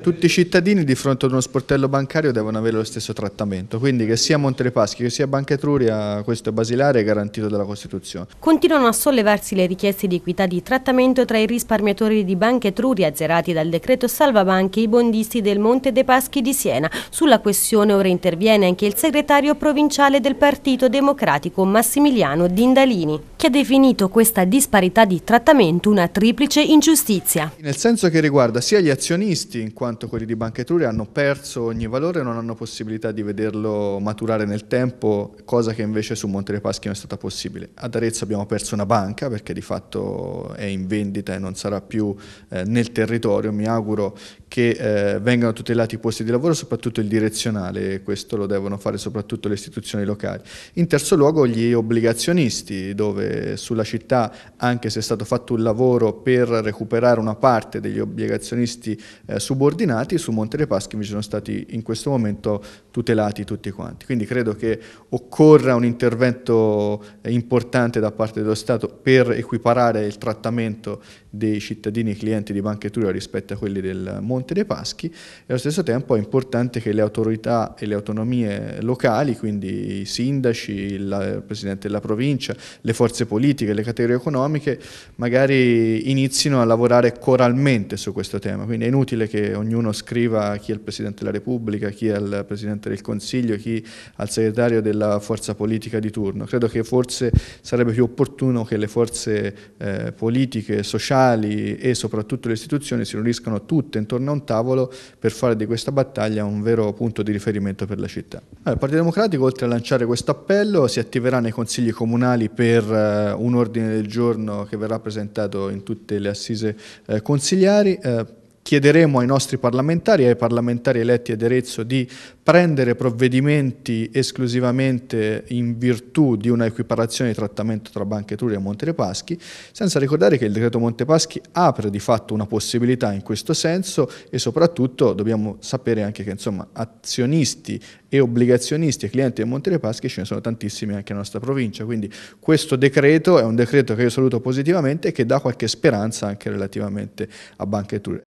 Tutti i cittadini di fronte ad uno sportello bancario devono avere lo stesso trattamento, quindi che sia Monte dei Paschi che sia Banca Etruria, questo è basilare e garantito dalla Costituzione. Continuano a sollevarsi le richieste di equità di trattamento tra i risparmiatori di Banca Etruria azzerati dal decreto salvabanche e i bondisti del Monte dei Paschi di Siena. Sulla questione ora interviene anche il segretario provinciale del Partito Democratico Massimiliano Dindalini che ha definito questa disparità di trattamento una triplice ingiustizia. Nel senso che riguarda sia gli azionisti, in quanto quelli di Banca Etruria hanno perso ogni valore e non hanno possibilità di vederlo maturare nel tempo, cosa che invece su Monte dei Paschi non è stata possibile. Ad Arezzo abbiamo perso una banca perché di fatto è in vendita e non sarà più eh, nel territorio. Mi auguro che eh, vengano tutelati i posti di lavoro, soprattutto il direzionale, questo lo devono fare soprattutto le istituzioni locali. In terzo luogo gli obbligazionisti, dove sulla città, anche se è stato fatto un lavoro per recuperare una parte degli obbligazionisti eh, subordinati, su Monte dei Paschi invece sono stati in questo momento tutelati tutti quanti. Quindi credo che occorra un intervento eh, importante da parte dello Stato per equiparare il trattamento dei cittadini clienti di Banca Etruria rispetto a quelli del Monte dei Paschi e allo stesso tempo è importante che le autorità e le autonomie locali, quindi i sindaci, il presidente della provincia, le forze politiche, le categorie economiche, magari inizino a lavorare coralmente su questo tema. Quindi è inutile che ognuno scriva chi è il presidente della Repubblica, chi è il presidente del Consiglio, chi è il segretario della forza politica di turno. Credo che forse sarebbe più opportuno che le forze eh, politiche, sociali, locali e soprattutto le istituzioni si riuniscano tutte intorno a un tavolo per fare di questa battaglia un vero punto di riferimento per la città. Allora, il Partito Democratico oltre a lanciare questo appello si attiverà nei consigli comunali per eh, un ordine del giorno che verrà presentato in tutte le assise eh, consigliari eh, Chiederemo ai nostri parlamentari ai parlamentari eletti ad Arezzo di prendere provvedimenti esclusivamente in virtù di una equiparazione di trattamento tra Banca Etruria e Monte dei Paschi, senza ricordare che il decreto Monte Paschi apre di fatto una possibilità in questo senso e soprattutto dobbiamo sapere anche che insomma, azionisti e obbligazionisti e clienti del Monte dei Paschi ce ne sono tantissimi anche nella nostra provincia, quindi questo decreto è un decreto che io saluto positivamente e che dà qualche speranza anche relativamente a Banca Etruria.